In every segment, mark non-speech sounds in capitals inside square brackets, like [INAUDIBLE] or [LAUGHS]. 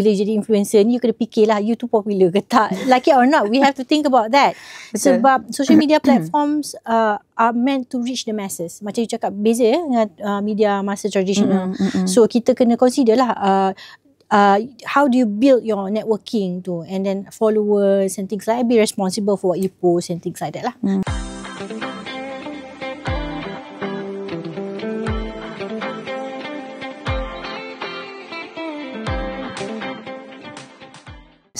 bila jadi influencer ni you kena fikirlah you too popular ke tak like it or not we have to think about that [LAUGHS] Betul. sebab social media [CLEARS THROAT] platforms uh, are meant to reach the masses macam you cakap beza ya dengan uh, media masa tradisional mm-hmm, mm-hmm. so kita kena consider lah uh, Uh, how do you build your networking tu and then followers and things like that be responsible for what you post and things like that lah mm.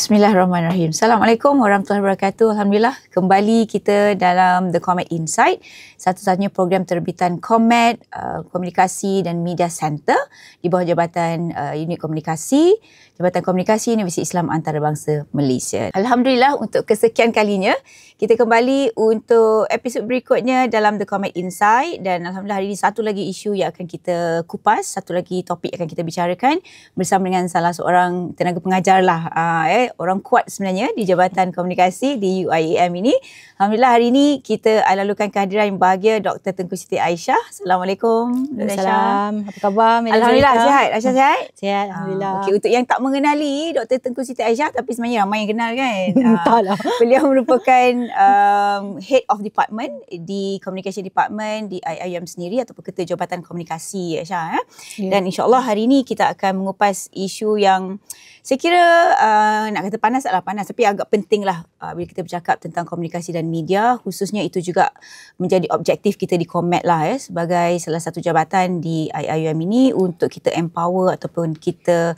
Bismillahirrahmanirrahim. Assalamualaikum warahmatullahi wabarakatuh. Alhamdulillah, kembali kita dalam The Comet Insight, satu-satunya program terbitan Comet uh, Komunikasi dan Media Center di bawah jabatan uh, unit komunikasi Jabatan Komunikasi Universiti Islam Antarabangsa Malaysia. Alhamdulillah untuk kesekian kalinya kita kembali untuk episod berikutnya dalam The Comet Insight dan alhamdulillah hari ini satu lagi isu yang akan kita kupas, satu lagi topik yang akan kita bicarakan bersama dengan salah seorang tenaga pengajar lah uh, eh orang kuat sebenarnya di Jabatan Komunikasi di UIAM ini. Alhamdulillah hari ini kita alalukan kehadiran yang bahagia Dr. Tengku Siti Aisyah. Assalamualaikum. Assalamualaikum. Apa khabar? Mila alhamdulillah sihat. Aisyah sihat? Sihat alhamdulillah. Uh, ah, okay, untuk yang tak meng- mengenali Dr. Tengku Siti Aisyah tapi sebenarnya ramai yang kenal kan. [LAUGHS] Ah, Entahlah. Uh, beliau merupakan um, head of department di communication department di IIM sendiri atau ketua jabatan komunikasi Aisyah. Eh? Yeah. Dan insyaAllah hari ini kita akan mengupas isu yang saya kira uh, nak kata panas taklah panas tapi agak pentinglah uh, bila kita bercakap tentang komunikasi dan media khususnya itu juga menjadi objektif kita di Comet lah ya sebagai salah satu jabatan di IIUM ini untuk kita empower ataupun kita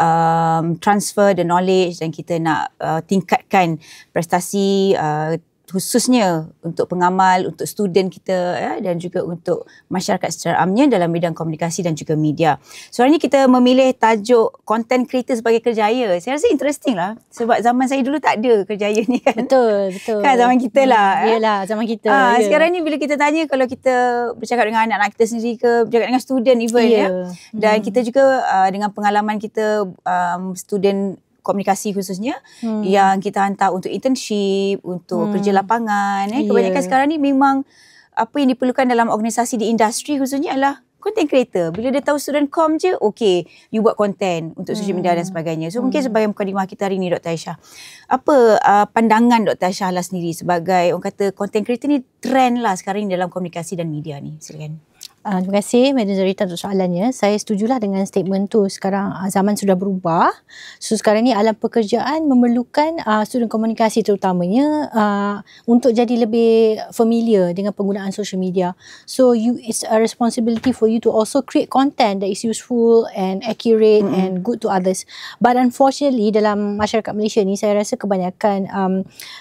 um, transfer the knowledge dan kita nak uh, tingkatkan prestasi uh, khususnya untuk pengamal, untuk student kita ya, dan juga untuk masyarakat secara amnya dalam bidang komunikasi dan juga media. Soalnya kita memilih tajuk content creator sebagai kerjaya. Saya rasa interesting lah sebab zaman saya dulu tak ada kerjaya ni kan. Betul, betul. Kan zaman kita lah. Hmm, eh. Yalah, ya. zaman kita. Ah, ya. Sekarang ni bila kita tanya kalau kita bercakap dengan anak-anak kita sendiri ke bercakap dengan student even ya. ya. Dan hmm. kita juga uh, dengan pengalaman kita um, student komunikasi khususnya hmm. yang kita hantar untuk internship, untuk hmm. kerja lapangan. Eh. Ya. Kebanyakan yeah. sekarang ni memang apa yang diperlukan dalam organisasi di industri khususnya adalah content creator. Bila dia tahu student com je, okay, you buat content untuk social media dan hmm. sebagainya. So hmm. mungkin sebagai mukadimah kita hari ni Dr. Aisyah, apa uh, pandangan Dr. Aisyah lah sendiri sebagai orang kata content creator ni trend lah sekarang ni dalam komunikasi dan media ni. Silakan. Uh, Uh, terima kasih Madam Zarita untuk soalannya. Saya setujulah dengan statement tu. Sekarang uh, zaman sudah berubah. So sekarang ni alam pekerjaan memerlukan uh, student komunikasi terutamanya uh, untuk jadi lebih familiar dengan penggunaan social media. So you it's a responsibility for you to also create content that is useful and accurate mm-hmm. and good to others. But unfortunately dalam masyarakat Malaysia ni saya rasa kebanyakan um,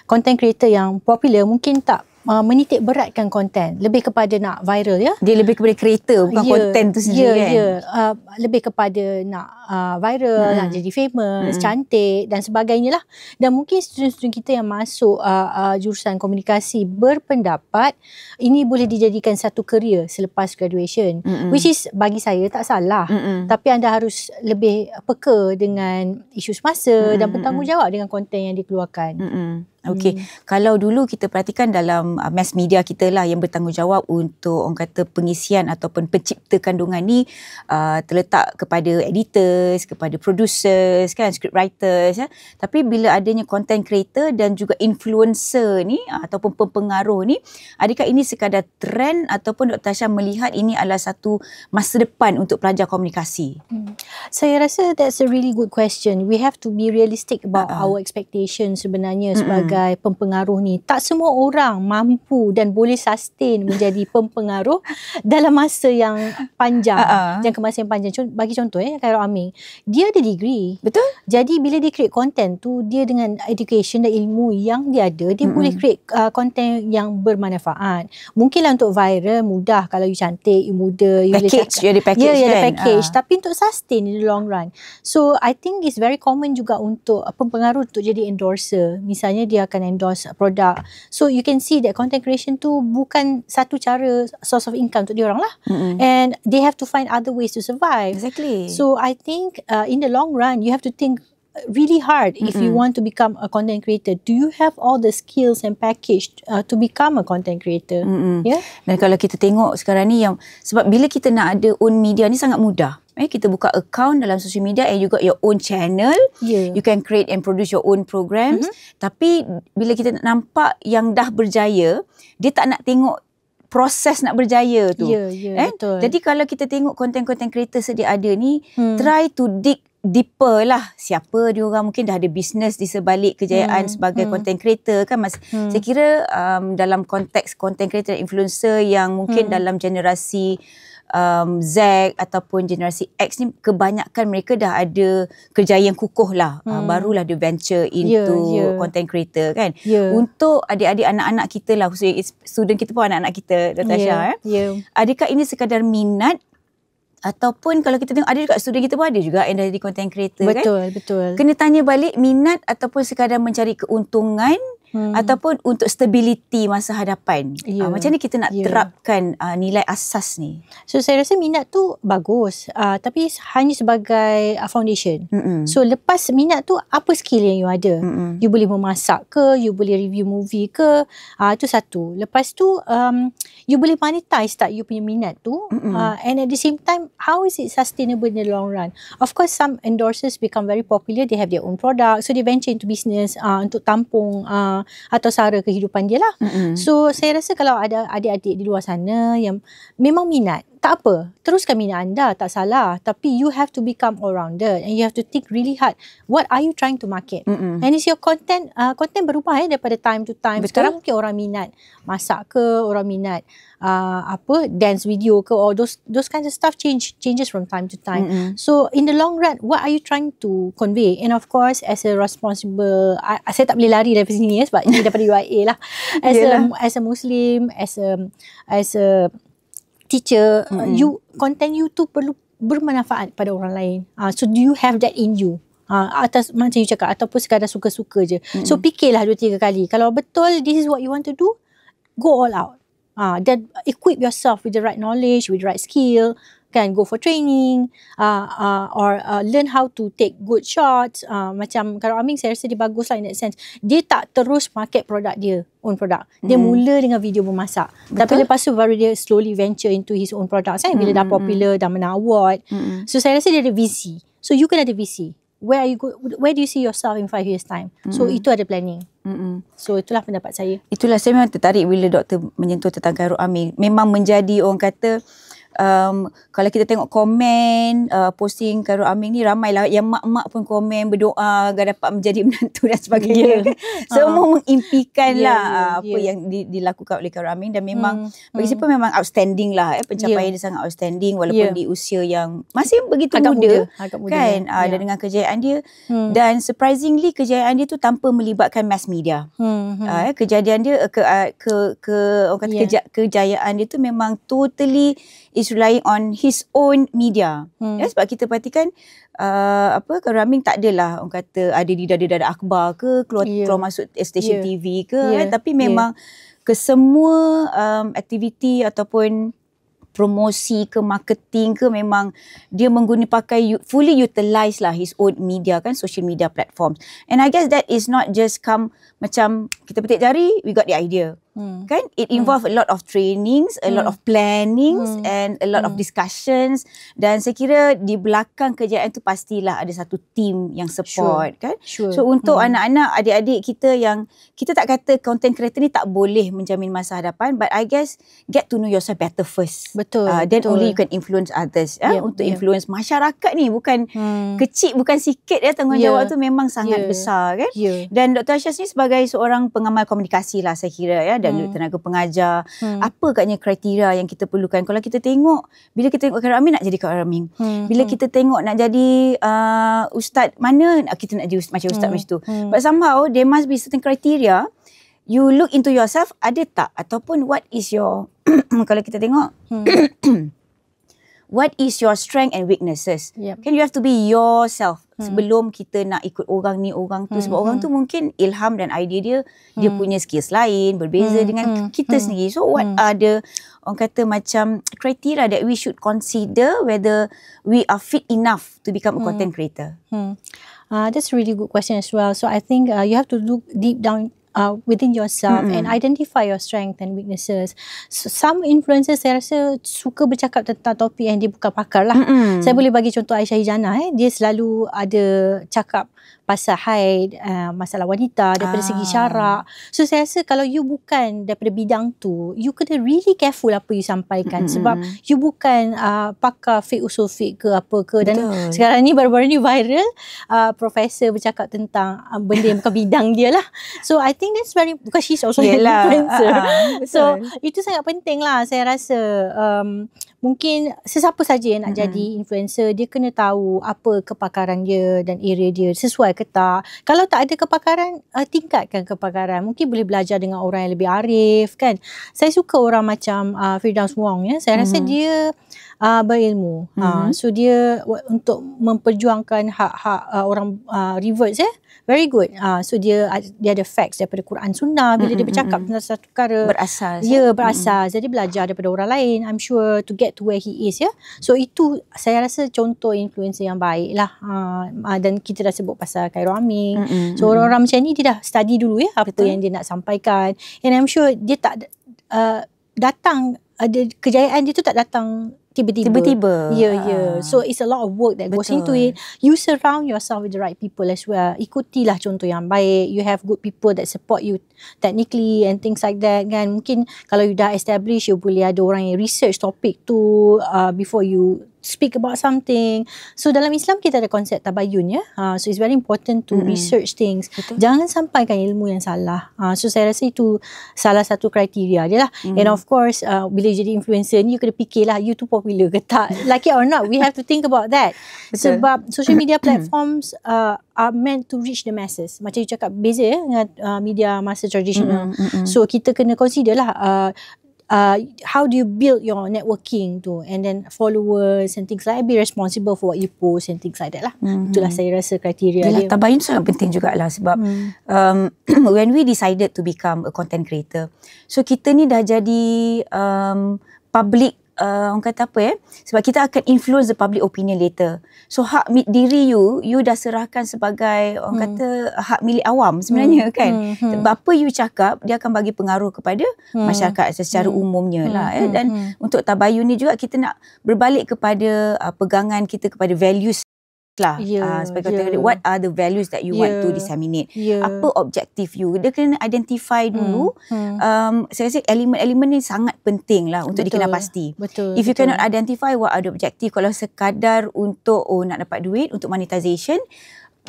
content creator yang popular mungkin tak uh, menitik beratkan konten lebih kepada nak viral ya dia lebih kepada creator bukan konten ya, tu sendiri yeah, kan yeah. uh, lebih kepada nak uh, viral hmm. nak jadi famous hmm. cantik dan sebagainya lah dan mungkin student-student kita yang masuk uh, uh, jurusan komunikasi berpendapat ini boleh dijadikan satu career selepas graduation hmm. which is bagi saya tak salah hmm. tapi anda harus lebih peka dengan isu semasa hmm. dan bertanggungjawab dengan konten yang dikeluarkan hmm. Okey, hmm. kalau dulu kita perhatikan dalam uh, mass media kita lah yang bertanggungjawab untuk orang kata pengisian ataupun pencipta kandungan ni uh, terletak kepada editors, kepada producers, kan, script writers. Ya. Tapi bila adanya content creator dan juga influencer ni uh, ataupun pempengaruh ni, adakah ini sekadar trend ataupun Dr. Syah melihat ini adalah satu masa depan untuk pelajar komunikasi? Hmm. Saya rasa that's a really good question. We have to be realistic about uh-huh. our expectations sebenarnya sebagai hmm sebagai hmm. pempengaruh ni tak semua orang mampu dan boleh sustain menjadi [LAUGHS] pempengaruh dalam masa yang panjang uh-uh. jangka masa yang panjang bagi contoh eh Khairul Amin dia ada degree betul jadi bila dia create content tu dia dengan education dan ilmu yang dia ada dia hmm. boleh create uh, content yang bermanfaat mungkinlah untuk viral mudah kalau you cantik you muda you package boleh you ada package yeah, yeah, ada kan? package uh. tapi untuk sustain in the long run so I think it's very common juga untuk pempengaruh untuk jadi endorser misalnya dia akan endorse produk. So you can see that content creation tu bukan satu cara source of income untuk diorang lah. Mm-hmm. And they have to find other ways to survive. Exactly. So I think uh, in the long run, you have to think really hard mm-hmm. if you want to become a content creator. Do you have all the skills and package uh, to become a content creator? Mm-hmm. Yeah. Dan kalau kita tengok sekarang ni yang sebab bila kita nak ada own media ni sangat mudah eh, kita buka account dalam social media and you got your own channel yeah. you can create and produce your own programs mm-hmm. tapi bila kita nampak yang dah berjaya dia tak nak tengok proses nak berjaya tu yeah, yeah, eh? betul. jadi kalau kita tengok content-content creator sedia ada ni hmm. try to dig deeper lah siapa dia orang mungkin dah ada bisnes di sebalik kejayaan hmm. sebagai hmm. content creator kan Mas, hmm. saya kira um, dalam konteks content creator influencer yang mungkin hmm. dalam generasi um, Z ataupun generasi X ni kebanyakan mereka dah ada kerjaya yang kukuh lah. Ah, hmm. Uh, barulah dia venture ya, into yeah, yeah. content creator kan. Yeah. Untuk adik-adik anak-anak kita lah, student kita pun anak-anak kita, Datuk yeah. Syah. Eh? Yeah. Adakah ini sekadar minat ataupun kalau kita tengok ada juga student kita pun ada juga yang dah jadi content creator betul, kan. Betul, betul. Kena tanya balik minat ataupun sekadar mencari keuntungan hmm. ataupun untuk stability masa hadapan. Yeah. Uh, ya. macam ni kita nak yeah. terapkan uh, nilai asas ni. So saya rasa minat tu bagus uh, tapi hanya sebagai uh, foundation. Mm-mm. So lepas minat tu apa skill yang you ada? Mm-mm. You boleh memasak ke, you boleh review movie ke? Ah uh, tu satu. Lepas tu um you boleh monetize tak you punya minat tu? Uh, and at the same time how is it sustainable in the long run? Of course some endorsers become very popular, they have their own product. So they venture into business uh, untuk tampung uh, atau sara kehidupan dia lah. Mm-hmm. So saya rasa kalau ada adik-adik di luar sana yang memang minat tak apa, teruskan minat anda, tak salah. Tapi you have to become all-rounded and you have to think really hard. What are you trying to market? Mm-mm. And is your content, uh, content berubah eh, daripada time to time. Betul. Sekarang mungkin orang minat masak ke, orang minat uh, apa dance video ke, or those those kinds of stuff change changes from time to time. Mm-mm. So in the long run, what are you trying to convey? And of course, as a responsible, I, saya tak boleh lari dari sini ya, sebab ini daripada UIA lah. [LAUGHS] As, a, as a Muslim, as a, as a teacher mm-hmm. you content you tu perlu bermanfaat pada orang lain uh, so do you have that in you uh, atas macam you cakap ataupun sekadar suka-suka je mm-hmm. so fikirlah dua tiga kali kalau betul this is what you want to do go all out uh, then equip yourself with the right knowledge with the right skill kan go for training uh, uh, or uh, learn how to take good shots uh, macam kalau Amin saya rasa dia bagus lah in that sense dia tak terus market produk dia own product dia mm. mula dengan video memasak Betul. tapi lepas tu baru dia slowly venture into his own product kan bila mm. dah hmm, hmm, popular hmm. dah menang award mm. so saya rasa dia ada visi so you kena ada visi where are you go, where do you see yourself in five years time mm. so itu ada planning Mm-mm. So itulah pendapat saya Itulah saya memang tertarik Bila doktor menyentuh tentang Karu Amir Memang menjadi orang kata um, kalau kita tengok komen uh, posting Karu Aming ni ramai lah. yang mak-mak pun komen berdoa agar dapat menjadi [LAUGHS] menantu dan sebagainya yeah. Kan. semua ha. ya, ya, uh. mengimpikan yeah, lah yeah, apa yeah. yang di, dilakukan oleh Karu Aming dan memang hmm. bagi hmm. siapa memang outstanding lah eh. pencapaian yeah. dia sangat outstanding walaupun yeah. di usia yang masih begitu agak muda, muda agak muda kan yeah. Uh, ya. dan dengan kejayaan dia hmm. dan surprisingly kejayaan dia tu tanpa melibatkan mass media hmm. hmm. uh, eh, kejadian dia ke, uh, ke, ke orang kata yeah. kejayaan dia tu memang totally is relying on his own media. Hmm. Ya, sebab kita perhatikan uh, apa Karamin tak adalah orang kata ada di dada-dada akhbar ke keluar, yeah. keluar masuk eh, stesen yeah. TV ke yeah. kan? tapi ya. memang yeah. kesemua um, aktiviti ataupun promosi ke marketing ke memang dia menggunakan pakai fully utilize lah his own media kan social media platforms and i guess that is not just come macam kita petik jari we got the idea Hmm. Kan? It hmm. involve hmm. a lot of trainings, a hmm. lot of plannings hmm. and a lot hmm. of discussions. Dan saya kira di belakang kerjaan tu pastilah ada satu team yang support sure. kan. Sure. So untuk hmm. anak-anak, adik-adik kita yang kita tak kata content creator ni tak boleh menjamin masa hadapan. But I guess get to know yourself better first. Betul. Uh, then betul. only you can influence others. Ah, yeah, eh? Untuk yeah. influence masyarakat ni bukan hmm. kecil, bukan sikit ya tanggungjawab yeah. tu memang sangat yeah. besar kan. Yeah. Dan Dr. Aisyah ni sebagai seorang pengamal komunikasi lah saya kira ya. Dan dan hmm. tenaga pengajar. Hmm. Apa katnya kriteria yang kita perlukan? Kalau kita tengok, bila kita tengok Karamin nak jadi Karamin. Hmm. Bila hmm. kita tengok nak jadi uh, ustaz mana kita nak jadi macam ustaz hmm. macam tu. Hmm. But somehow there must be certain criteria. You look into yourself ada tak ataupun what is your [COUGHS] kalau kita tengok hmm. [COUGHS] what is your strength and weaknesses yep. can you have to be yourself hmm. sebelum kita nak ikut orang ni orang tu hmm. sebab hmm. orang hmm. tu mungkin ilham dan idea dia hmm. dia punya skills lain berbeza hmm. dengan hmm. kita hmm. sendiri so what hmm. are the orang kata macam criteria that we should consider whether we are fit enough to become hmm. a content hmm. creator hmm. uh, that's a really good question as well so i think uh, you have to look deep down Uh, within yourself mm-hmm. and identify your strengths and weaknesses. So, some influencers saya rasa suka bercakap tentang topik yang dia bukan pakar lah. Mm-hmm. Saya boleh bagi contoh Aisyah Hijana eh. Dia selalu ada cakap pasal haid, uh, masalah wanita daripada ah. segi syarak. So saya rasa kalau you bukan daripada bidang tu, you kena really careful apa you sampaikan mm-hmm. sebab you bukan uh, pakar fiqh usul fiqh ke apa ke dan Betul. sekarang ni baru-baru ni viral uh, profesor bercakap tentang uh, benda yang bukan bidang dia lah. So I think that's very because she's also Yelah. [LAUGHS] influencer. Uh-huh. So itu sangat penting lah saya rasa um, mungkin sesiapa saja yang nak hmm jadi influencer dia kena tahu apa kepakaran dia dan area dia sesuai ke tak kalau tak ada kepakaran uh, tingkatkan kepakaran mungkin boleh belajar dengan orang yang lebih arif kan saya suka orang macam uh, Firdaus Wong ya saya hmm rasa dia uh, berilmu. Ah, mm-hmm. Uh, so dia untuk memperjuangkan hak-hak uh, orang uh, reverse eh. Very good. Uh, so dia dia ada facts daripada Quran Sunnah bila mm-hmm. dia bercakap mm-hmm. tentang mm-hmm. satu perkara berasas. Ya, yeah, berasas. Mm-hmm. Jadi belajar daripada orang lain. I'm sure to get to where he is ya. Yeah? So itu saya rasa contoh influencer yang baik lah. Uh, dan kita dah sebut pasal Khairul Amin. Mm-hmm. So orang-orang mm-hmm. macam ni dia dah study dulu ya yeah, apa yang dia nak sampaikan. And I'm sure dia tak uh, datang ada kejayaan dia tu tak datang tiba-tiba. Tiba-tiba. Yeah, ya, ya. uh, yeah. So it's a lot of work that betul. goes into it. You surround yourself with the right people as well. Ikutilah contoh yang baik. You have good people that support you technically and things like that kan. Mungkin kalau you dah establish you boleh ada orang yang research topik tu uh, before you speak about something. So dalam Islam kita ada konsep tabayun ya. Uh, so it's very important to mm-hmm. research things. Betul. Jangan sampaikan ilmu yang salah. Uh, so saya rasa itu salah satu kriteria dia lah. mm And of course uh, bila jadi influencer ni you kena fikirlah you too popular ke tak. like it or not we have to think about that. [LAUGHS] Betul. Sebab social media [CLEARS THROAT] platforms uh, are meant to reach the masses. Macam you cakap beza ya dengan uh, media masa tradisional. Mm-hmm. So kita kena consider lah uh, Uh, how do you build your networking tu and then followers and things like be responsible for what you post and things like that lah mm-hmm. itulah saya rasa kriteria Yalah, dia tabayun sangat penting juga lah sebab mm. um, [CLEARS THROAT] when we decided to become a content creator so kita ni dah jadi um, public uh, orang kata apa eh sebab kita akan influence the public opinion later so hak diri you you dah serahkan sebagai orang hmm. kata hak milik awam sebenarnya hmm. kan hmm. hmm. sebab apa you cakap dia akan bagi pengaruh kepada hmm. masyarakat secara hmm. umumnya lah, hmm. lah eh dan hmm. untuk tabayun ni juga kita nak berbalik kepada uh, pegangan kita kepada values lah yeah, ya, uh, sebagai yeah. what are the values that you yeah. want to ya. disseminate yeah. apa objektif you dia kena identify hmm, dulu hmm. um, saya rasa elemen-elemen ni sangat penting lah untuk dikenal pasti betul, if you cannot identify what are the objektif kalau sekadar untuk oh nak dapat duit untuk monetization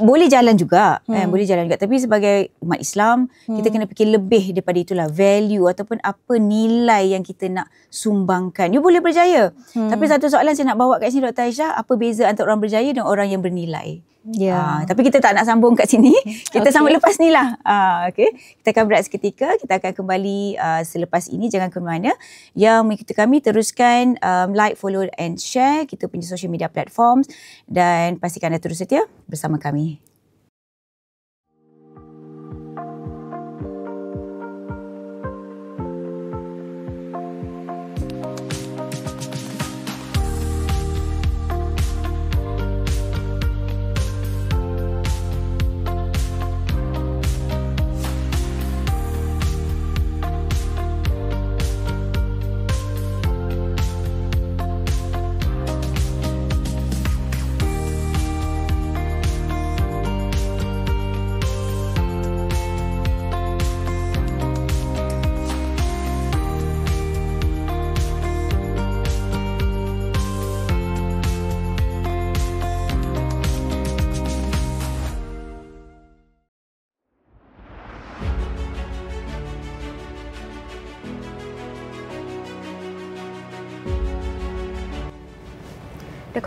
boleh jalan juga eh, hmm. eh, boleh jalan juga tapi sebagai umat Islam hmm. kita kena fikir lebih daripada itulah value ataupun apa nilai yang kita nak sumbangkan you boleh berjaya hmm. tapi satu soalan saya nak bawa kat sini Dr. Aisyah apa beza antara orang berjaya dan orang yang bernilai Yeah. Ya. Uh, tapi kita tak nak sambung kat sini. [LAUGHS] Kita okay. sambung lepas ni lah. Uh, ah, okay. Kita akan berat seketika. Kita akan kembali uh, selepas ini. Jangan ke mana. Yang mengikuti kami, teruskan um, like, follow and share. Kita punya social media platforms Dan pastikan anda terus setia bersama kami.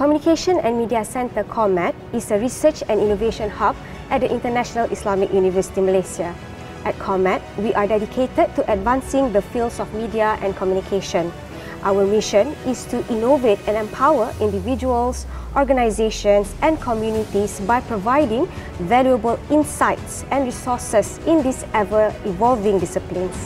Communication and Media Center COMET is a research and innovation hub at the International Islamic University Malaysia. At COMET, we are dedicated to advancing the fields of media and communication. Our mission is to innovate and empower individuals, organizations, and communities by providing valuable insights and resources in these ever evolving disciplines.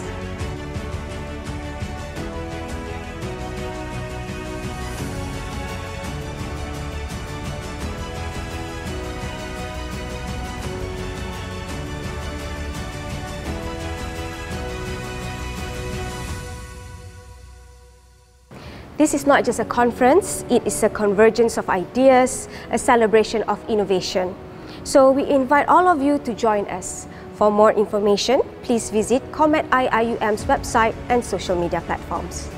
this is not just a conference, it is a convergence of ideas, a celebration of innovation. So we invite all of you to join us. For more information, please visit Comet IIUM's website and social media platforms.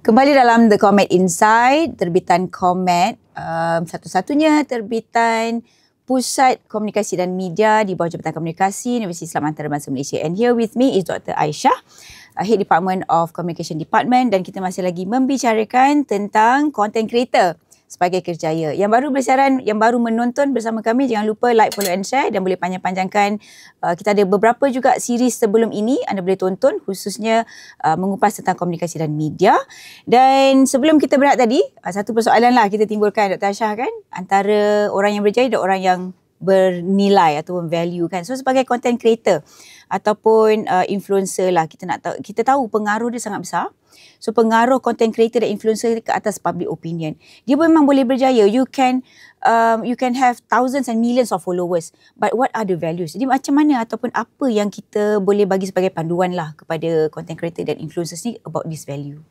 Kembali dalam The Comet Inside, terbitan Comet, um, satu-satunya terbitan Pusat Komunikasi dan Media di bawah Jabatan Komunikasi Universiti Islam Antarabangsa Malaysia. And here with me is Dr. Aisyah, uh, Head Department of Communication Department dan kita masih lagi membicarakan tentang content creator sebagai kerjaya. Yang baru bersiaran, yang baru menonton bersama kami, jangan lupa like, follow and share dan boleh panjang-panjangkan. Uh, kita ada beberapa juga siri sebelum ini, anda boleh tonton khususnya uh, mengupas tentang komunikasi dan media. Dan sebelum kita berat tadi, uh, satu persoalan lah kita timbulkan Dr. Aisyah kan, antara orang yang berjaya dan orang yang bernilai ataupun value kan. So sebagai content creator ataupun uh, influencer lah kita nak tahu kita tahu pengaruh dia sangat besar. So pengaruh content creator dan influencer ke atas public opinion. Dia pun memang boleh berjaya. You can um, you can have thousands and millions of followers. But what are the values? Jadi macam mana ataupun apa yang kita boleh bagi sebagai panduan lah kepada content creator dan influencers ni about this value?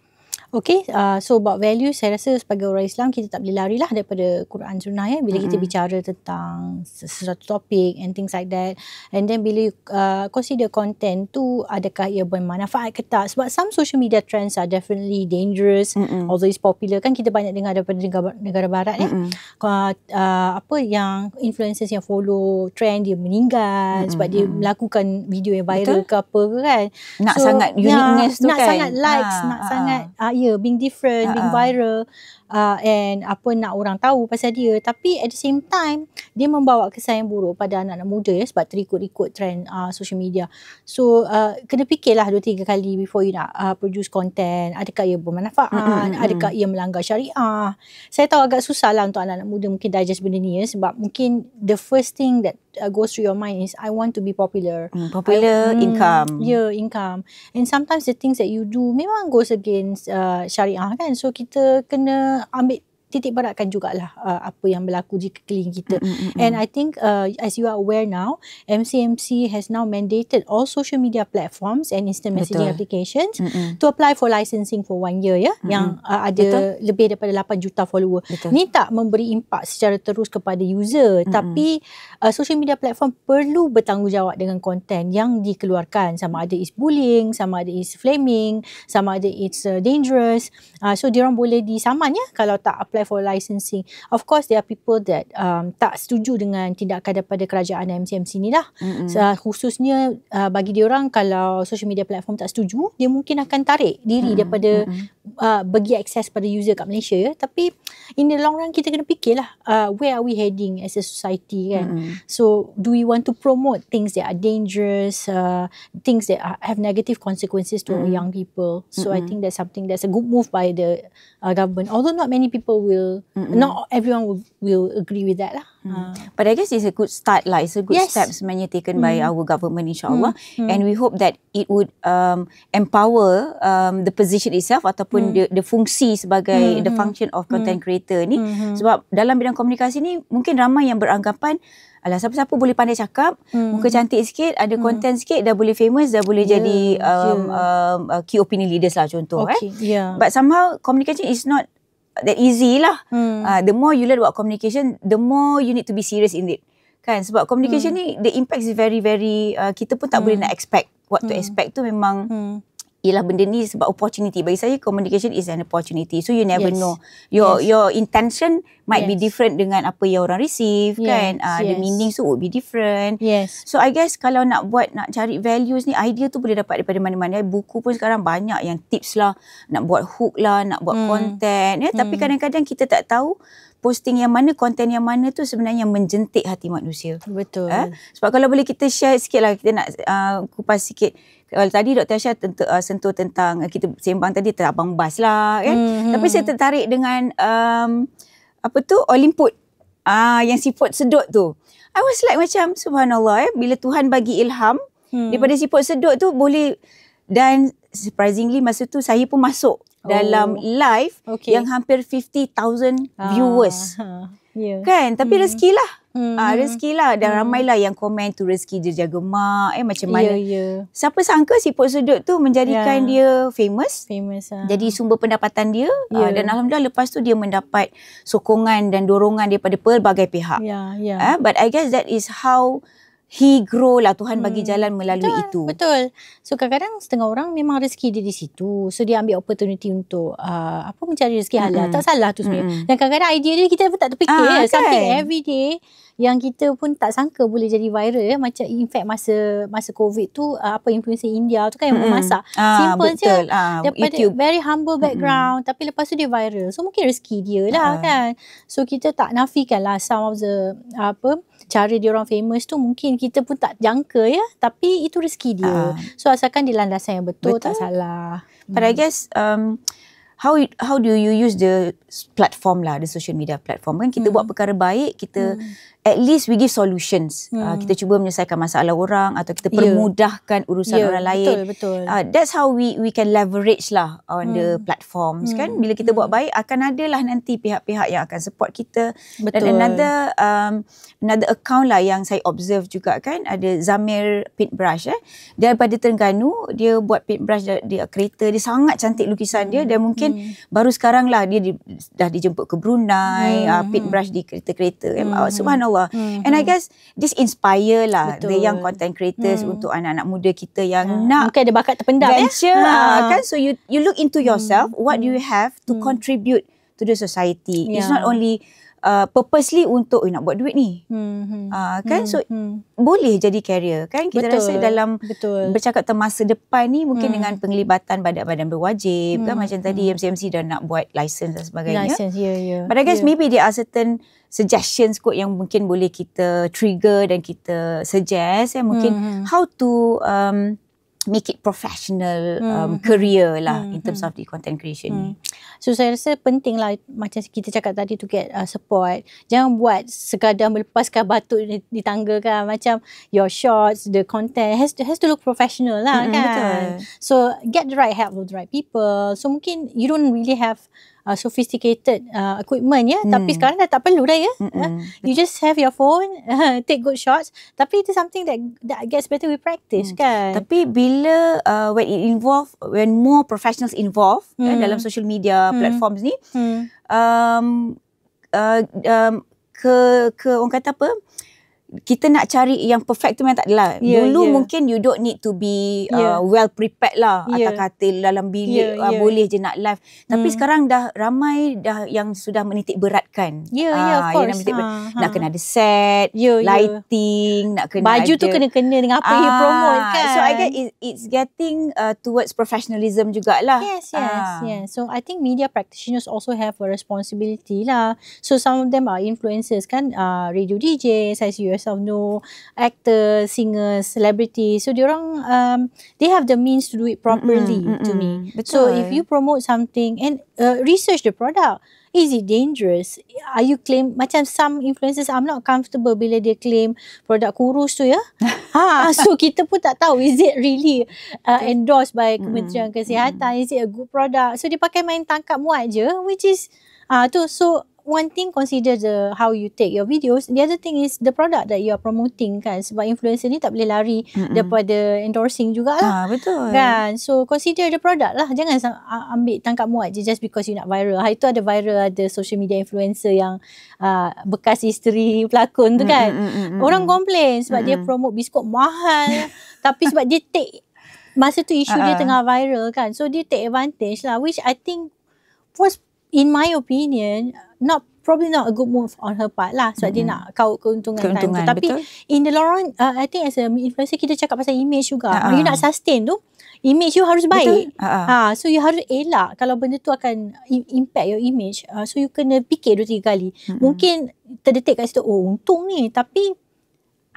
Okay, uh, so about values, saya rasa sebagai orang Islam kita tak boleh lari lah daripada Quran Sunnah ya. Bila mm-hmm. kita bicara tentang sesuatu topik and things like that. And then bila you uh, consider content tu adakah ia bermanfaat ke tak. Sebab some social media trends are definitely dangerous. Mm-hmm. Although it's popular. Kan kita banyak dengar daripada negara, negara barat ya. Mm-hmm. Uh, uh, apa yang influencers yang follow trend dia meninggal. Mm-hmm. Sebab dia melakukan video yang viral Betul? ke apa ke kan. Nak so, sangat ya, uniqueness nak, tu nak kan. Nak sangat likes, ha. nak ha. sangat... Uh, ya, being different, uh being viral uh, and apa nak orang tahu pasal dia tapi at the same time dia membawa kesan yang buruk pada anak-anak muda ya sebab terikut-ikut trend uh, social media so uh, kena fikirlah dua tiga kali before you nak uh, produce content adakah ia bermanfaat adakah ia melanggar syariah saya tahu agak susah lah untuk anak-anak muda mungkin digest benda ni ya sebab mungkin the first thing that uh, goes through your mind is I want to be popular mm, popular I, income mm, yeah income and sometimes the things that you do memang goes against uh, syariah kan so kita kena ambil titik beratkan jugalah uh, apa yang berlaku di keliling kita mm-hmm. and I think uh, as you are aware now MCMC has now mandated all social media platforms and instant messaging Betul. applications mm-hmm. to apply for licensing for one year ya mm-hmm. yang uh, ada Betul. lebih daripada 8 juta follower Betul. ni tak memberi impak secara terus kepada user mm-hmm. tapi uh, social media platform perlu bertanggungjawab dengan konten yang dikeluarkan sama ada is bullying sama ada is flaming sama ada it's uh, dangerous uh, so dia orang boleh disaman ya kalau tak apply apply for licensing. Of course, there are people that um, tak setuju dengan tindakan daripada kerajaan MCMC ni lah. Mm-hmm. So, ah, khususnya uh, bagi dia orang kalau social media platform tak setuju, dia mungkin akan tarik diri mm-hmm. daripada mm-hmm. Uh, bagi akses pada user kat Malaysia. Ya. Tapi in the long run, kita kena fikirlah uh, where are we heading as a society kan. Mm-hmm. So, do we want to promote things that are dangerous, uh, things that are, ha-, have negative consequences to mm-hmm. young people. So, mm-hmm. I think that's something that's a good move by the uh, government. Although not many people will will Mm-mm. not everyone will, will agree with that lah. Mm. Uh. But I guess it's a good start lah. It's a good yes. step sebenarnya taken mm. by our government insyaAllah. Mm. Mm. And we hope that it would um, empower um, the position itself ataupun mm. the, the fungsi sebagai mm. the mm. function of content mm. creator ni. Mm-hmm. Sebab dalam bidang komunikasi ni mungkin ramai yang beranggapan Alah siapa-siapa boleh pandai cakap, hmm. muka cantik sikit, ada konten mm. hmm. sikit, dah boleh famous, dah boleh yeah, jadi um, yeah. um, uh, key opinion leaders lah contoh okay. eh. Yeah. But somehow communication is not that easy lah. Hmm. Uh, the more you learn about communication, the more you need to be serious in it. Kan? Sebab communication hmm. ni, the impact is very, very, uh, kita pun tak hmm. boleh nak expect. What hmm. to expect tu memang... Hmm ialah benda ni sebab opportunity bagi saya communication is an opportunity so you never yes. know your yes. your intention might yes. be different dengan apa yang orang receive yes. kan uh, yes. the meaning so would be different yes. so i guess kalau nak buat nak cari values ni idea tu boleh dapat daripada mana-mana eh, buku pun sekarang banyak yang tips lah nak buat hook lah nak buat hmm. content ya tapi hmm. kadang-kadang kita tak tahu posting yang mana, konten yang mana tu sebenarnya menjentik hati manusia. Betul. Ha? Sebab kalau boleh kita share sikit lah, kita nak uh, kupas sikit. Kalau tadi Dr. Aisyah tentu, uh, sentuh tentang, uh, kita sembang tadi tentang Abang Bas lah kan. Mm-hmm. Tapi saya tertarik dengan, um, apa tu, Olimput. Ah, yang siput sedut tu. I was like macam, subhanallah eh, bila Tuhan bagi ilham, hmm. daripada siput sedut tu boleh, dan surprisingly masa tu saya pun masuk dalam oh. live okay. yang hampir 50,000 ah, viewers. Ah. Ha. Yeah. Kan? Tapi mm. rezeki lah. Mm. Ah, hmm. rezeki lah. Dan hmm. ramai lah yang komen tu rezeki dia jaga mak. Eh macam ya, mana. Yeah, yeah. Siapa sangka si Pot Sudut tu menjadikan yeah. dia famous. Famous lah. Jadi sumber pendapatan dia. Yeah. Ah, ya. dan Alhamdulillah lepas tu dia mendapat sokongan dan dorongan daripada pelbagai pihak. Yeah, yeah. Ah, but I guess that is how he grow lah Tuhan hmm. bagi jalan melalui betul, itu. Betul. So kadang-kadang setengah orang memang rezeki dia di situ. So dia ambil opportunity untuk uh, apa mencari rezeki halal. Hmm. Tak salah tu sebenarnya. hmm Dan kadang-kadang idea dia kita pun tak terfikir ah, Okay. Something everyday yang kita pun tak sangka boleh jadi viral ya macam in fact masa masa covid tu uh, apa influencer India tu kan yang memasak mm-hmm. simple ah, je ah, daripada YouTube. very humble background mm-hmm. tapi lepas tu dia viral so mungkin rezeki dia lah uh. kan so kita tak nafikan lah some of the apa cara dia orang famous tu mungkin kita pun tak jangka ya tapi itu rezeki dia uh. so asalkan dia landasan yang betul, betul. tak salah but hmm. I guess um How how do you use the platform lah, the social media platform kan kita hmm. buat perkara baik kita hmm at least we give solutions. Ah, hmm. Uh, kita cuba menyelesaikan masalah orang atau kita ya. permudahkan urusan yeah, orang lain. Betul, betul. Uh, that's how we we can leverage lah on hmm. the platforms kan? hmm. kan. Bila kita buat hmm. baik akan ada lah nanti pihak-pihak yang akan support kita. Betul. Dan another um, another account lah yang saya observe juga kan ada Zamir Paintbrush eh. Daripada Terengganu dia buat paintbrush dia kereta dia sangat cantik lukisan dia dan hmm. mungkin hmm. baru sekarang lah dia di, dah dijemput ke Brunei hmm. uh, paintbrush di kereta-kereta. Kan? Hmm. Eh. Hmm. Subhanallah insyaAllah. Mm -hmm. And I mm-hmm. guess this inspire lah Betul. the young content creators mm. untuk anak-anak muda kita yang ha. nak mungkin ada bakat terpendam ya. Ha. Ah, kan? So you you look into yourself, mm. what do you mm. have to mm. contribute to the society. Yeah. It's not only uh, purposely untuk eh, nak buat duit ni. Hmm, hmm, uh, kan hmm, so hmm. boleh jadi career, kan kita betul, rasa dalam betul. bercakap tentang masa depan ni mungkin hmm. dengan penglibatan badan-badan berwajib kan? hmm, kan macam hmm. tadi MCMC dah nak buat license dan sebagainya. License, yeah, ya, ya. yeah. But I guess yeah. maybe there are certain suggestions kot yang mungkin boleh kita trigger dan kita suggest ya mungkin hmm, hmm. how to um, make it professional mm. um, career lah mm. in terms hmm. of the content creation mm. so saya rasa penting lah macam kita cakap tadi to get uh, support jangan buat sekadar melepaskan batu di, di tangga kan macam your shots, the content has to, has to look professional lah mm. kan betul so get the right help with the right people so mungkin you don't really have uh, sophisticated uh, equipment ya. Mm. Tapi hmm. sekarang dah tak perlu dah ya. Mm-mm. Uh, you just have your phone, [LAUGHS] uh, take good shots. Tapi itu something that that gets better with practice mm. kan. Tapi bila uh, when it involve, when more professionals involve ya, mm. kan, dalam social media mm. platforms ni, mm. um, uh, um, ke ke orang kata apa? Uh, kita nak cari yang perfect tu memang tak adalah. Yeah, Dulu yeah. mungkin you don't need to be uh, ya. well prepared lah. Yeah. Atas katil dalam bilik. Yeah, uh, yeah. boleh je nak live. Tapi hmm. sekarang dah ramai dah yang sudah menitik beratkan. Ya, yeah, ya, uh, yeah, of course. Yang ha, ha. Nak kena ada set. Yeah, ya. lighting. Yeah. Nak kena Baju ada. tu kena-kena dengan apa uh, you ah, promote kan. So I guess it's getting uh, towards professionalism jugalah. Yes, ah. yes, uh. yes. So I think media practitioners also have a responsibility lah. So some of them are influencers kan. Uh, radio DJs as you types of new actor, singer, celebrity. So diorang um, they have the means to do it properly mm-mm, mm-mm. to me. Betul. So if you promote something and uh, research the product, is it dangerous? Are you claim macam some influencers I'm not comfortable bila dia claim produk kurus tu ya. [LAUGHS] ha, ah, so kita pun tak tahu is it really uh, endorsed by Kementerian mm-mm. Kesihatan? Is it a good product? So dia pakai main tangkap muat je which is Ah uh, tu so one thing consider the how you take your videos the other thing is the product that you are promoting kan sebab influencer ni tak boleh lari Mm-mm. daripada endorsing jugalah ha, betul kan so consider the product lah jangan ambil tangkap muat je just because you nak viral ha, tu ada viral ada social media influencer yang uh, bekas isteri pelakon tu kan Mm-mm. orang komplain sebab Mm-mm. dia promote biskut mahal [LAUGHS] tapi sebab dia take masa tu isu uh-uh. dia ah, tengah viral kan so dia take advantage lah which I think was in my opinion not probably not a good move on her part lah sebab mm dia nak kau keuntungan, keuntungan time tapi betul? in the long run uh, I think as a influencer kita cakap pasal image juga uh-huh. you ah. nak sustain tu image you harus baik uh-huh. uh, so you harus elak kalau benda tu akan impact your image uh, so you kena fikir dua tiga kali mm-hmm. mungkin terdetik kat situ oh untung ni tapi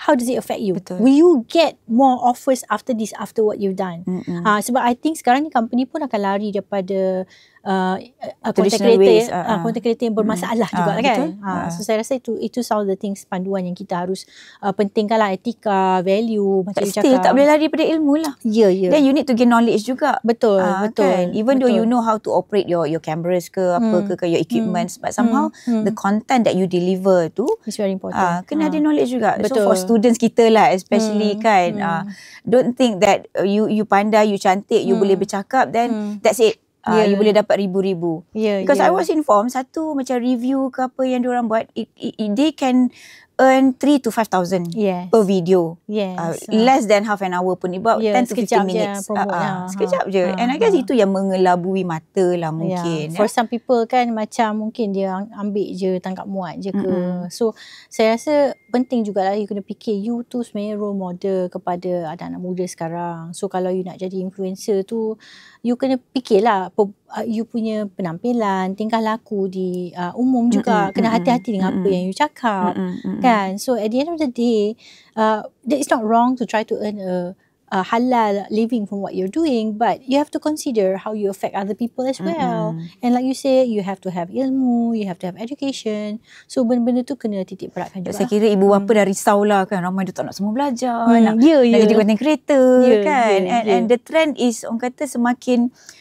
how does it affect you betul. will you get more offers after this after what you've done mm-hmm. uh, sebab I think sekarang ni company pun akan lari daripada Uh, konten kereta ways, uh, uh, konten kereta yang bermasalah uh, juga uh, kan betul? Uh. so ah. saya rasa itu itu some of the things panduan yang kita harus uh, pentingkan lah etika value macam But you still cakap. tak boleh lari daripada ilmu lah ya yeah, ya yeah. then you need to gain knowledge juga betul uh, betul kan? even betul. though you know how to operate your your cameras ke apa hmm. ke your equipment hmm. but somehow hmm. hmm. the content that you deliver tu is very important uh, kena uh. ada knowledge juga betul. so for students kita lah especially hmm. kan hmm. Uh, don't think that uh, you you pandai you cantik you hmm. boleh bercakap then hmm. that's it Uh, ah, yeah. You ya, boleh ya. dapat ribu-ribu. Yeah, Because yeah. I ya. was informed, satu macam review ke apa yang diorang buat, it, it, it, they can earn 3 to 5,000 yes. per video. Yes. Uh, less than half an hour pun. About yeah, ya, 10 to 15 minutes. Ah, ah. Ya. Je, uh, ha, uh, uh, sekejap uh, je. Uh, And I ha, guess uh, itu yang mengelabui mata lah ya, mungkin. Yeah. For yeah. some people kan macam mungkin dia ambil je, tangkap muat je ke. Mm-hmm. So saya rasa penting juga lah. you kena fikir you tu sebenarnya role model kepada anak-anak muda sekarang. So kalau you nak jadi influencer tu, you kena fikirlah uh, you punya penampilan, tingkah laku di uh, umum juga. Mm-hmm. Kena hati-hati dengan mm-hmm. apa yang you cakap. Mm-hmm kan so at the end of the day uh, it's not wrong to try to earn a uh, halal living from what you're doing, but you have to consider how you affect other people as mm-hmm. well. And like you say, you have to have ilmu, you have to have education. So benda-benda tu kena titik beratkan juga. Saya kira ibu bapa hmm. dah risau lah kan, ramai dia tak nak semua belajar, hmm. nak, yeah, yeah. nak jadi ya. content creator yeah, ya, kan. Yeah, and, yeah. and the trend is, orang kata semakin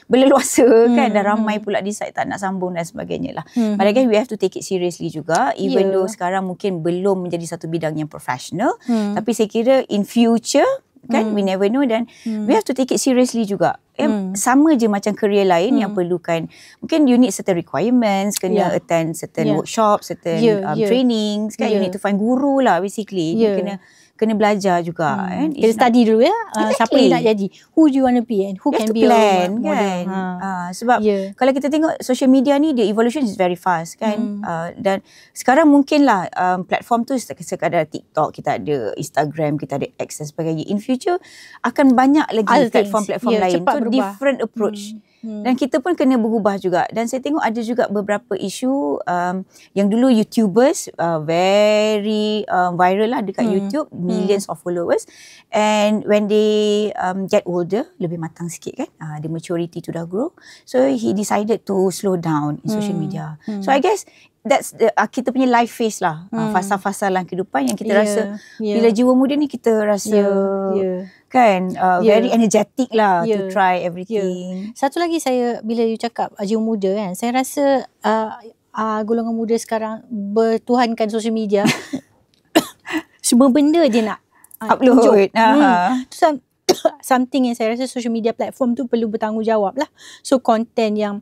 berleluasa kan, hmm. kan, dah ramai hmm. pula decide tak nak sambung dan sebagainya lah. Hmm. But hmm. again, kan, we have to take it seriously juga, even yeah. though sekarang mungkin belum menjadi satu bidang yang professional. Hmm. Tapi saya kira in future, kan mm. we never know dan mm. we have to take it seriously juga eh, mm. sama je macam career lain mm. yang hmm. perlukan mungkin you need certain requirements kena yeah. attend certain yeah. workshop certain yeah, um, yeah. trainings kan yeah. you need to find guru lah basically yeah. you kena kena belajar juga hmm. kan kita study dulu ya uh, exactly. siapa yang nak jadi who do you want to be and who you can be plan, your model kan? ha. Ah, sebab yeah. kalau kita tengok social media ni the evolution is very fast kan hmm. uh, dan sekarang mungkin lah um, platform tu sekadar TikTok kita ada Instagram kita ada X dan sebagainya in future akan banyak lagi platform-platform yeah, lain cepat berubah. different approach hmm. Hmm. Dan kita pun kena berubah juga. Dan saya tengok ada juga beberapa isu um, yang dulu YouTubers uh, very um, viral lah dekat hmm. YouTube. Hmm. Millions hmm. of followers. And when they um, get older, lebih matang sikit kan. Uh, ah, the maturity tu dah grow. So he decided to slow down in social hmm. media. Hmm. So I guess that's the, uh, kita punya life phase lah ah, hmm. uh, fasa-fasa dalam kehidupan yang kita yeah, rasa yeah. bila jiwa muda ni kita rasa yeah, yeah. kan uh, yeah. very energetic lah yeah. to ya. try ya. everything yeah. satu lagi saya bila you cakap uh, jiwa muda kan saya rasa uh, uh, golongan muda sekarang bertuhankan social media [LAUGHS] semua benda dia nak uh, upload tunjuk. Uh-huh. Hmm. tu [COUGHS] something yang saya rasa social media platform tu perlu bertanggungjawab lah so content yang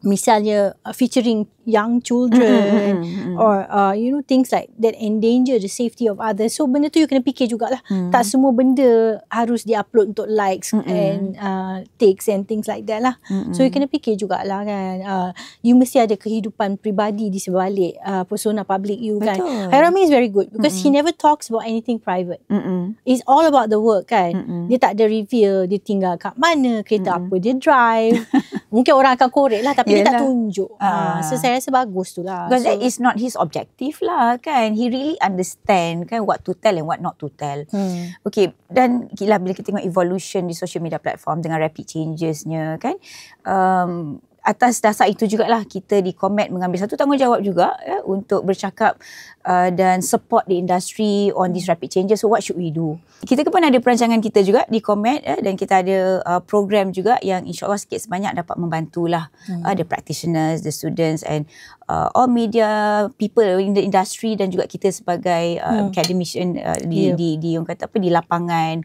misalnya uh, featuring young children mm-hmm, or uh, you know things like that endanger the safety of others so benda tu you kena fikir jugalah mm. tak semua benda harus di upload untuk likes mm-hmm. and uh, takes and things like that lah mm-hmm. so you kena fikir jugalah kan uh, you mesti ada kehidupan pribadi di sebalik uh, persona public you kan Hairami is very good because mm-hmm. he never talks about anything private mm-hmm. it's all about the work kan mm-hmm. dia tak ada reveal dia tinggal kat mana kereta mm-hmm. apa dia drive [LAUGHS] mungkin orang akan korek lah tapi Yelah. dia tak tunjuk uh. so saya rasa bagus tu lah. Because so, that is not his objective lah kan. He really understand kan what to tell and what not to tell. Hmm. Okay, dan gila bila kita tengok evolution di social media platform dengan rapid changesnya kan. Um, atas dasar itu jugalah kita di Comet mengambil satu tanggungjawab juga ya, untuk bercakap uh, dan support the industry on this rapid changes. So what should we do? Kita pun ada perancangan kita juga di Comet ya, dan kita ada uh, program juga yang insyaAllah sikit sebanyak dapat membantulah hmm. uh, the practitioners, the students and uh, all media people in the industry dan juga kita sebagai uh, hmm. academician uh, di, yeah. di, di, di yang kata apa di lapangan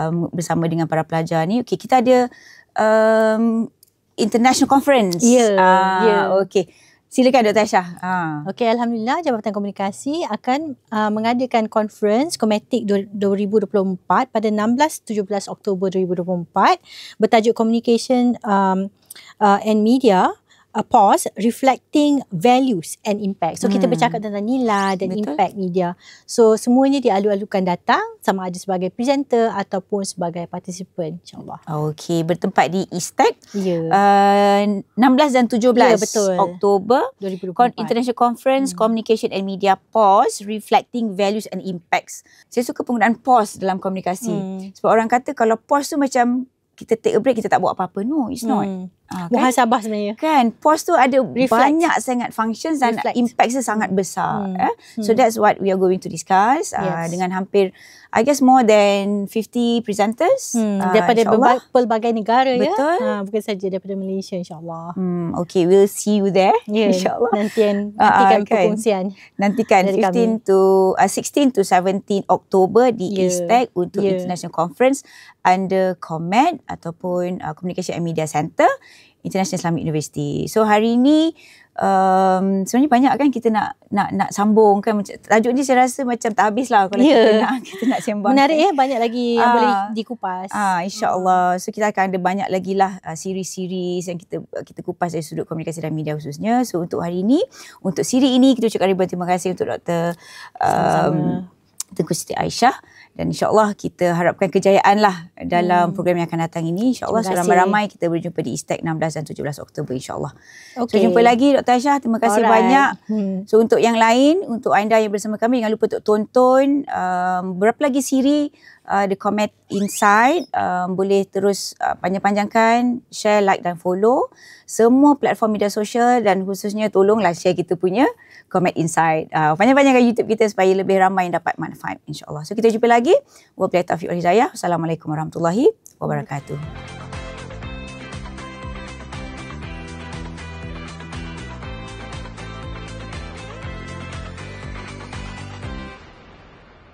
um, bersama dengan para pelajar ni. Okay, kita ada um, International Conference. Ya. Yeah, ah, yeah. Okey. Silakan Dr. Aisyah. Ah. Okey, Alhamdulillah Jabatan Komunikasi akan uh, mengadakan conference Komatik 2024 pada 16-17 Oktober 2024 bertajuk Communication um, uh, and Media a pause reflecting values and impact. So hmm. kita bercakap tentang nilai dan Betul. impact media. So semuanya dialu-alukan datang sama ada sebagai presenter ataupun sebagai participant insyaAllah. Okay, bertempat di Istek. Ya. Yeah. Uh, 16 dan 17 yeah, betul. Oktober 2024. Con- International Conference hmm. Communication and Media Pause Reflecting Values and Impacts. Saya suka penggunaan pause dalam komunikasi. Hmm. Sebab orang kata kalau pause tu macam kita take a break kita tak buat apa-apa. No, it's hmm. not. Okay. Ah, Muhasabah sebenarnya. Kan, POS tu ada Reflect. banyak sangat functions dan Reflect. impact dia sangat hmm. besar. Hmm. Eh? So hmm. that's what we are going to discuss ah, yes. uh, dengan hampir I guess more than 50 presenters. Hmm. Uh, daripada pelbagai negara Betul. ya. Betul. Uh, bukan saja daripada Malaysia insyaAllah. Hmm. Okay, we'll see you there yeah. [LAUGHS] insyaAllah. Nantikan, nantikan uh, kan? perkongsian. Nantikan 15 to uh, 16 to 17 Oktober di yeah. ESPEC untuk yeah. International Conference under COMED ataupun uh, Communication and Media Center. International Islamic University. So hari ini um, sebenarnya banyak kan kita nak nak nak sambung kan tajuk ni saya rasa macam tak habis lah kalau yeah. kita nak [LAUGHS] kita nak sembang. Menarik ya banyak lagi uh, yang boleh ah. dikupas. Ah uh, insya-Allah. So kita akan ada banyak lagi lah uh, ah, siri-siri yang kita kita kupas dari sudut komunikasi dan media khususnya. So untuk hari ini untuk siri ini kita ucapkan ribuan terima kasih untuk Dr. Um, Tengku Siti Aisyah. Uh, dan insyaallah kita harapkan kejayaan lah dalam hmm. program yang akan datang ini insyaallah ramai-ramai kita berjumpa di Istek 16 dan 17 Oktober insyaallah. Okay. So, jumpa lagi Dr. Aisyah. Terima kasih Alright. banyak. Hmm. So untuk yang lain, untuk anda yang bersama kami jangan lupa untuk tonton um, berapa lagi siri uh, The Comet Inside um, boleh terus uh, panjang-panjangkan share, like dan follow semua platform media sosial dan khususnya tolonglah share kita punya comment Inside uh, panjang-panjangkan YouTube kita supaya lebih ramai yang dapat manfaat insyaAllah so kita jumpa lagi Wabillahi Taufiq Wal Hidayah Assalamualaikum Warahmatullahi Wabarakatuh